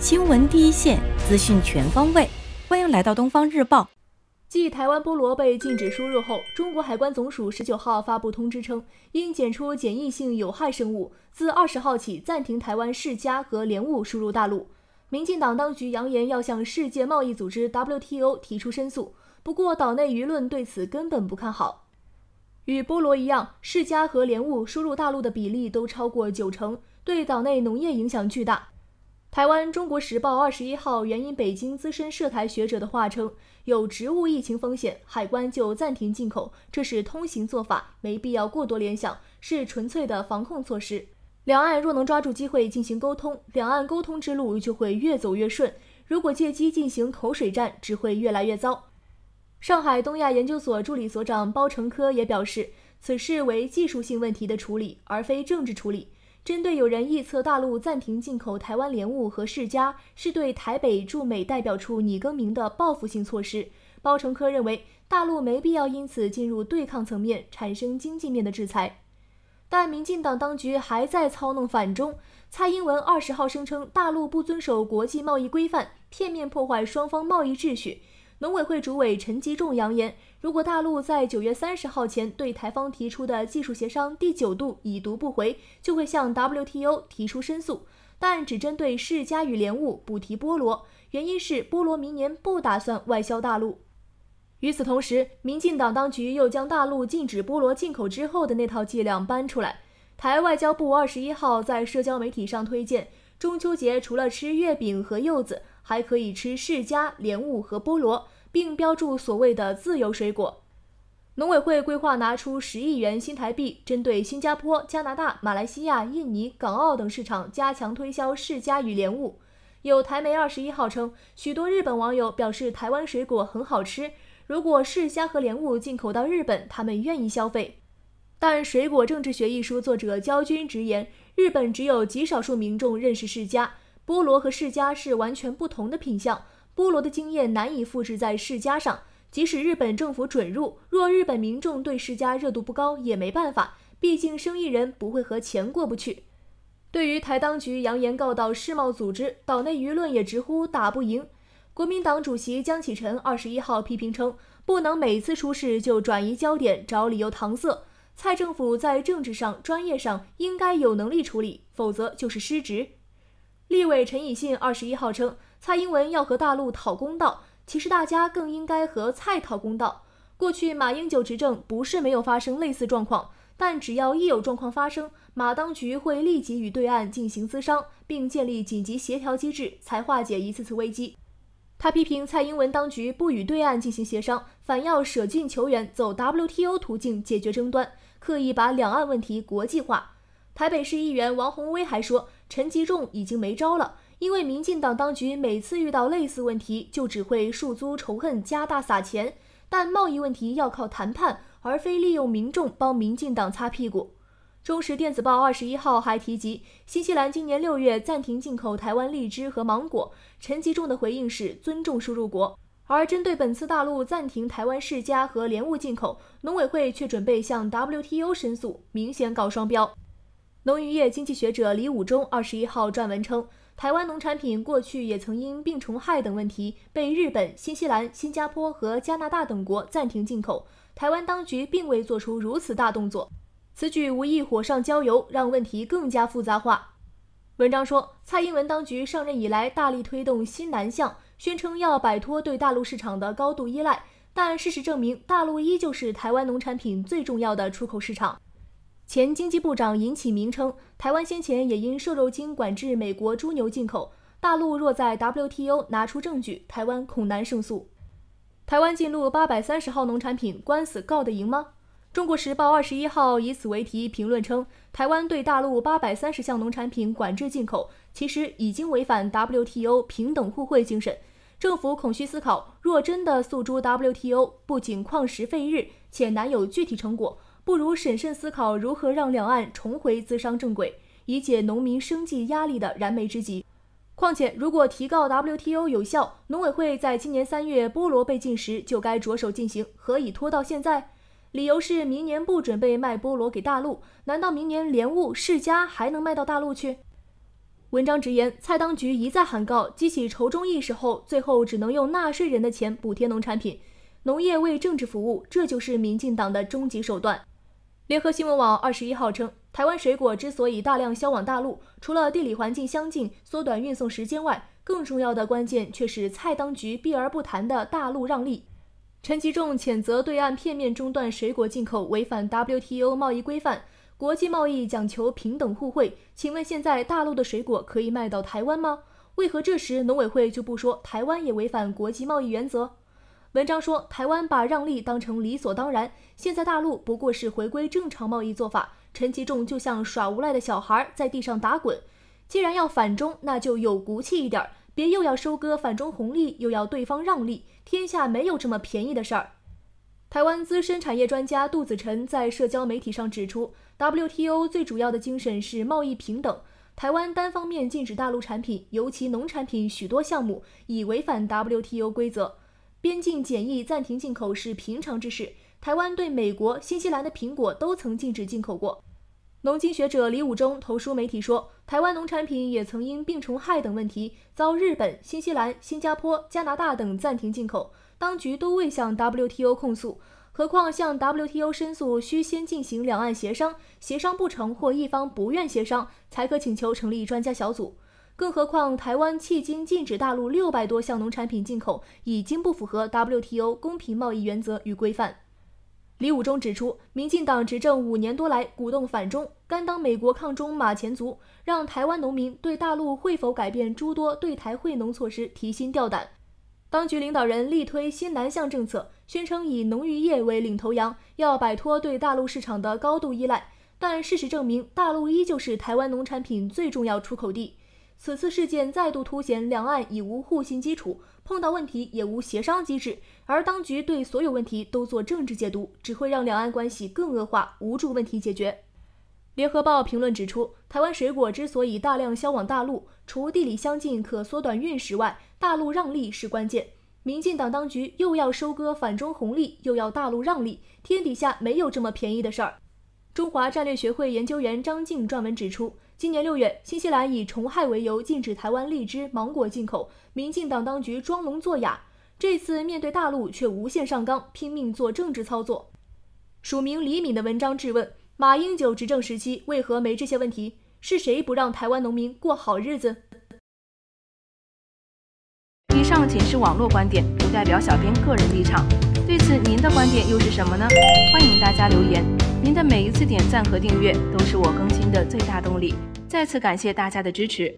新闻第一线，资讯全方位，欢迎来到东方日报。继台湾菠萝被禁止输入后，中国海关总署十九号发布通知称，因检出检疫性有害生物，自二十号起暂停台湾释迦和莲雾输入大陆。民进党当局扬言要向世界贸易组织 WTO 提出申诉，不过岛内舆论对此根本不看好。与菠萝一样，释迦和莲雾输入大陆的比例都超过九成，对岛内农业影响巨大。台湾《中国时报》二十一号援引北京资深涉台学者的话称，有植物疫情风险，海关就暂停进口，这是通行做法，没必要过多联想，是纯粹的防控措施。两岸若能抓住机会进行沟通，两岸沟通之路就会越走越顺；如果借机进行口水战，只会越来越糟。上海东亚研究所助理所长包成科也表示，此事为技术性问题的处理，而非政治处理。针对有人臆测大陆暂停进口台湾莲雾和释迦是对台北驻美代表处拟更名的报复性措施，包成科认为大陆没必要因此进入对抗层面，产生经济面的制裁。但民进党当局还在操弄反中，蔡英文二十号声称大陆不遵守国际贸易规范，片面破坏双方贸易秩序。农委会主委陈吉仲扬言，如果大陆在九月三十号前对台方提出的技术协商第九度已读不回，就会向 WTO 提出申诉，但只针对释迦与莲雾，不提菠萝，原因是菠萝明年不打算外销大陆。与此同时，民进党当局又将大陆禁止菠萝进口之后的那套伎俩搬出来。台外交部二十一号在社交媒体上推荐，中秋节除了吃月饼和柚子，还可以吃释迦、莲雾和菠萝，并标注所谓的自由水果。农委会规划拿出十亿元新台币，针对新加坡、加拿大、马来西亚、印尼、港澳等市场，加强推销释迦与莲雾。有台媒二十一号称，许多日本网友表示，台湾水果很好吃，如果释迦和莲雾进口到日本，他们愿意消费。但《水果政治学》一书作者焦军直言，日本只有极少数民众认识世嘉。菠萝和世嘉是完全不同的品相，菠萝的经验难以复制在世嘉上。即使日本政府准入，若日本民众对世嘉热度不高，也没办法。毕竟生意人不会和钱过不去。对于台当局扬言告到世贸组织，岛内舆论也直呼打不赢。国民党主席江启臣二十一号批评称，不能每次出事就转移焦点，找理由搪塞。蔡政府在政治上、专业上应该有能力处理，否则就是失职。立委陈以信二十一号称，蔡英文要和大陆讨公道，其实大家更应该和蔡讨公道。过去马英九执政不是没有发生类似状况，但只要一有状况发生，马当局会立即与对岸进行资商，并建立紧急协调机制，才化解一次次危机。他批评蔡英文当局不与对岸进行协商，反要舍近求远，走 WTO 途径解决争端，刻意把两岸问题国际化。台北市议员王宏威还说，陈吉仲已经没招了，因为民进党当局每次遇到类似问题，就只会诉诸仇恨，加大撒钱。但贸易问题要靠谈判，而非利用民众帮民进党擦屁股。《中时电子报》二十一号还提及，新西兰今年六月暂停进口台湾荔枝和芒果。陈吉仲的回应是尊重输入国。而针对本次大陆暂停台湾世家和莲雾进口，农委会却准备向 WTO 申诉，明显搞双标。农渔业经济学者李武忠二十一号撰文称，台湾农产品过去也曾因病虫害等问题被日本、新西兰、新加坡和加拿大等国暂停进口，台湾当局并未做出如此大动作。此举无意火上浇油，让问题更加复杂化。文章说，蔡英文当局上任以来大力推动新南向，宣称要摆脱对大陆市场的高度依赖，但事实证明，大陆依旧是台湾农产品最重要的出口市场。前经济部长尹启明称，台湾先前也因瘦肉精管制美国猪牛进口，大陆若在 WTO 拿出证据，台湾恐难胜诉。台湾进入八百三十号农产品官司告得赢吗？中国时报二十一号以此为题评论称，台湾对大陆八百三十项农产品管制进口，其实已经违反 WTO 平等互惠精神。政府恐需思考，若真的诉诸 WTO，不仅旷时费日，且难有具体成果，不如审慎思考如何让两岸重回资商正轨，以解农民生计压力的燃眉之急。况且，如果提告 WTO 有效，农委会在今年三月菠萝被禁时就该着手进行，何以拖到现在？理由是明年不准备卖菠萝给大陆，难道明年莲雾、释迦还能卖到大陆去？文章直言，蔡当局一再喊告，激起仇中意识后，最后只能用纳税人的钱补贴农产品，农业为政治服务，这就是民进党的终极手段。联合新闻网二十一号称，台湾水果之所以大量销往大陆，除了地理环境相近、缩短运送时间外，更重要的关键却是蔡当局避而不谈的大陆让利。陈吉仲谴责对岸片面中断水果进口，违反 WTO 贸易规范。国际贸易讲求平等互惠，请问现在大陆的水果可以卖到台湾吗？为何这时农委会就不说台湾也违反国际贸易原则？文章说，台湾把让利当成理所当然，现在大陆不过是回归正常贸易做法。陈吉仲就像耍无赖的小孩，在地上打滚。既然要反中，那就有骨气一点。别又要收割反中红利，又要对方让利，天下没有这么便宜的事儿。台湾资深产业专家杜子成在社交媒体上指出，WTO 最主要的精神是贸易平等。台湾单方面禁止大陆产品，尤其农产品，许多项目已违反 WTO 规则。边境检疫暂停进口是平常之事，台湾对美国、新西兰的苹果都曾禁止进口过。农经学者李武忠投书媒体说，台湾农产品也曾因病虫害等问题遭日本、新西兰、新加坡、加拿大等暂停进口，当局都未向 WTO 控诉，何况向 WTO 申诉需先进行两岸协商，协商不成或一方不愿协商，才可请求成立专家小组。更何况，台湾迄今禁止大陆六百多项农产品进口，已经不符合 WTO 公平贸易原则与规范。李武忠指出，民进党执政五年多来鼓动反中，甘当美国抗中马前卒，让台湾农民对大陆会否改变诸多对台惠农措施提心吊胆。当局领导人力推新南向政策，宣称以农渔业为领头羊，要摆脱对大陆市场的高度依赖，但事实证明，大陆依旧是台湾农产品最重要出口地。此次事件再度凸显，两岸已无互信基础，碰到问题也无协商机制，而当局对所有问题都做政治解读，只会让两岸关系更恶化，无助问题解决。联合报评论指出，台湾水果之所以大量销往大陆，除地理相近可缩短运时外，大陆让利是关键。民进党当局又要收割反中红利，又要大陆让利，天底下没有这么便宜的事儿。中华战略学会研究员张静撰文指出。今年六月，新西兰以虫害为由禁止台湾荔枝、芒果进口。民进党当局装聋作哑，这次面对大陆却无限上纲，拼命做政治操作。署名李敏的文章质问：马英九执政时期为何没这些问题？是谁不让台湾农民过好日子？以上仅是网络观点，不代表小编个人立场。对此，您的观点又是什么呢？欢迎大家留言。您的每一次点赞和订阅都是我更新的最大动力，再次感谢大家的支持。